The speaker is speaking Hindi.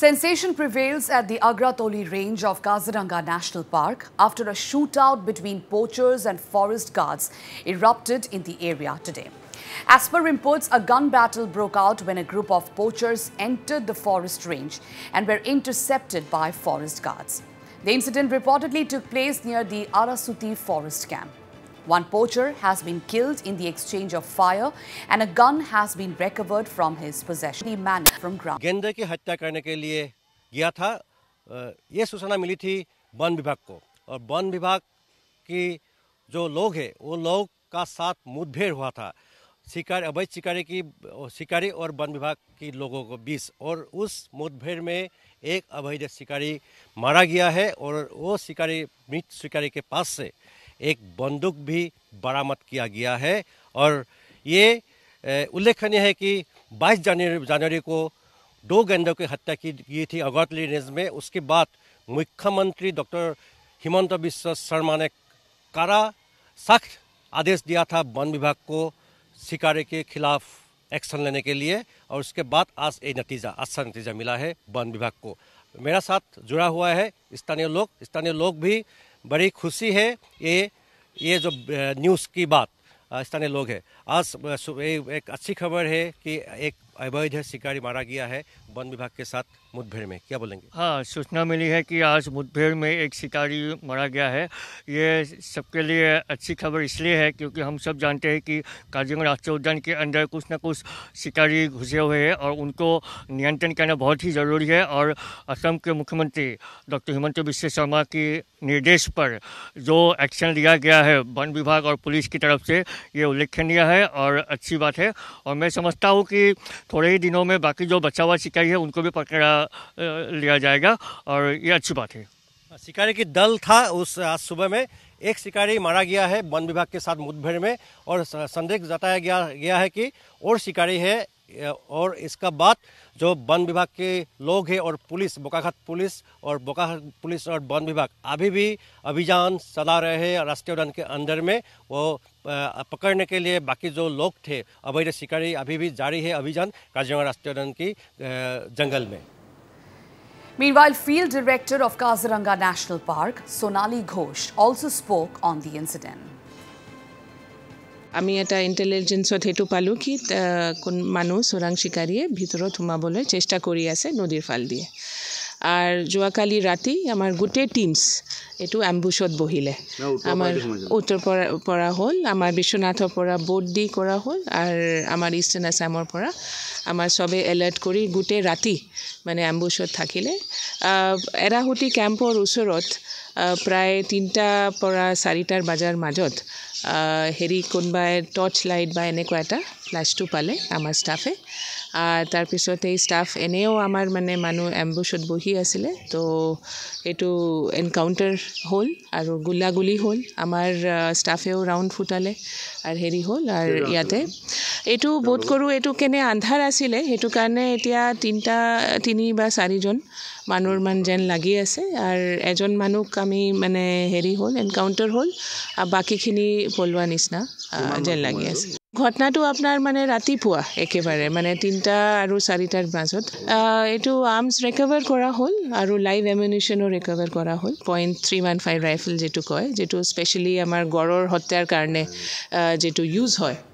Sensation prevails at the Agratoli range of Kaziranga National Park after a shootout between poachers and forest guards erupted in the area today. As per reports, a gun battle broke out when a group of poachers entered the forest range and were intercepted by forest guards. The incident reportedly took place near the Arasuti forest camp. One poacher has been killed in the exchange of fire and a gun has been recovered from his possession. The man from ground. गेंदे की हत्या करने के लिए गया था ये सूचना मिली थी वन विभाग को और वन विभाग की जो लोग हैं वो लोग का साथ मुठभेड़ हुआ था शिकार अवैध शिकारी की शिकारी और वन विभाग के लोगों को बीस और उस मुठभेड़ में एक अवैध शिकारी मारा गया है और वो शिकारी मृत शिकारी के पास से एक बंदूक भी बरामद किया गया है और ये उल्लेखनीय है कि 22 जनवरी जनवरी को दो गेंदों की हत्या की गई थी अगरतली रेंज में उसके बाद मुख्यमंत्री डॉक्टर हिमंत विश्व शर्मा ने कारा सख्त आदेश दिया था वन विभाग को शिकारी के खिलाफ एक्शन लेने के लिए और उसके बाद आज ये नतीजा अच्छा नतीजा मिला है वन विभाग को मेरा साथ जुड़ा हुआ है स्थानीय लोग स्थानीय लोग भी बड़ी खुशी है ये ये जो न्यूज़ की बात स्थानीय लोग हैं आज एक अच्छी खबर है कि एक अवैध शिकारी मारा गया है वन विभाग के साथ मुठभेड़ में क्या बोलेंगे हाँ सूचना मिली है कि आज मुठभेड़ में एक शिकारी मारा गया है ये सबके लिए अच्छी खबर इसलिए है क्योंकि हम सब जानते हैं कि काजीगंज राष्ट्रीय उद्यान के अंदर कुछ ना कुछ शिकारी घुसे हुए हैं और उनको नियंत्रण करना बहुत ही ज़रूरी है और असम के मुख्यमंत्री डॉक्टर हिमंत विश्व शर्मा की निर्देश पर जो एक्शन लिया गया है वन विभाग और पुलिस की तरफ से ये उल्लेखनीय है और अच्छी बात है और मैं समझता हूँ कि थोड़े ही दिनों में बाकी जो बचा हुआ शिकारी है उनको भी पकड़ा लिया जाएगा और ये अच्छी बात है हाँ, शिकारी की दल था उस आज सुबह में एक शिकारी मारा गया है वन विभाग के साथ मुठभेड़ में और संदेह जताया गया गया है कि और शिकारी है और इसका बाद जो वन विभाग के लोग हैं और पुलिस बोकाघाट पुलिस और बोकाघाट पुलिस और वन विभाग अभी भी अभियान चला रहे हैं राष्ट्रीय उद्यान के अंदर में वो पकड़ने के लिए बाकी जो लोग थे अवैध शिकारी अभी भी जारी है अभियान काजीरंगा राष्ट्रीय उद्यान की जंगल में Meanwhile, Field Director of Kaziranga National Park, Sonali Ghosh, also spoke on the incident. আমি এটা ইণ্টেলিজেঞ্চত সেইটো পালোঁ কি কোন মানুহ চোৰাং চিকাৰীয়ে ভিতৰত সোমাবলৈ চেষ্টা কৰি আছে নদীৰ ফাল দিয়ে আর যোয়াকালি রাতে আমার গোটে টিমস এটু অ্যাম্বুশত বহিলে আমার উত্তরপাড়া পড়া হল আমার বিশ্বনাথর পড়া বোর্ড দি করা হল আর আমার ইস্টার্ন আসামর পড়া আমার সবে এলার্ট করি গোটে রাতে মানে অ্যাম্বুশত থাকিলে এরাহুটি ক্যাম্পর ওসর প্রায় তিনটা পড়া চারিটার বাজার মাজত হেৰি কোনোবাই টৰ্চ লাইট বা এনেকুৱা এটা ফ্লাছটো পালে আমাৰ ষ্টাফে তাৰপিছত এই ষ্টাফ এনেও আমাৰ মানে মানুহ এম্বুছত বহি আছিলে তো এইটো এনকাউণ্টাৰ হ'ল আৰু গুলাগুলি হ'ল আমাৰ ষ্টাফেও ৰাউণ্ড ফুটালে আৰু হেৰি হ'ল আৰু ইয়াতে এইটো বোধ কৰোঁ এইটো কেনে আন্ধাৰ আছিলে সেইটো কাৰণে এতিয়া তিনিটা তিনি বা চাৰিজন মানুহৰ মান যেন লাগি আছে আৰু এজন মানুহক আমি মানে হেৰি হ'ল এনকাউণ্টাৰ হ'ল আৰু বাকীখিনি পলোৱা নিচিনা যেন লাগি আছে ঘটনাটো আপোনাৰ মানে ৰাতিপুৱা একেবাৰে মানে তিনিটা আৰু চাৰিটাৰ মাজত এইটো আৰ্মছ ৰিকভাৰ কৰা হ'ল আৰু লাইভ এমিউনিশ্যনো ৰিকভাৰ কৰা হ'ল point three one five rifle যিটো কয় যিটো স্পেচিয়েলি আমাৰ গড়ৰ হত্যাৰ কাৰণে যিটো ইউজ হয়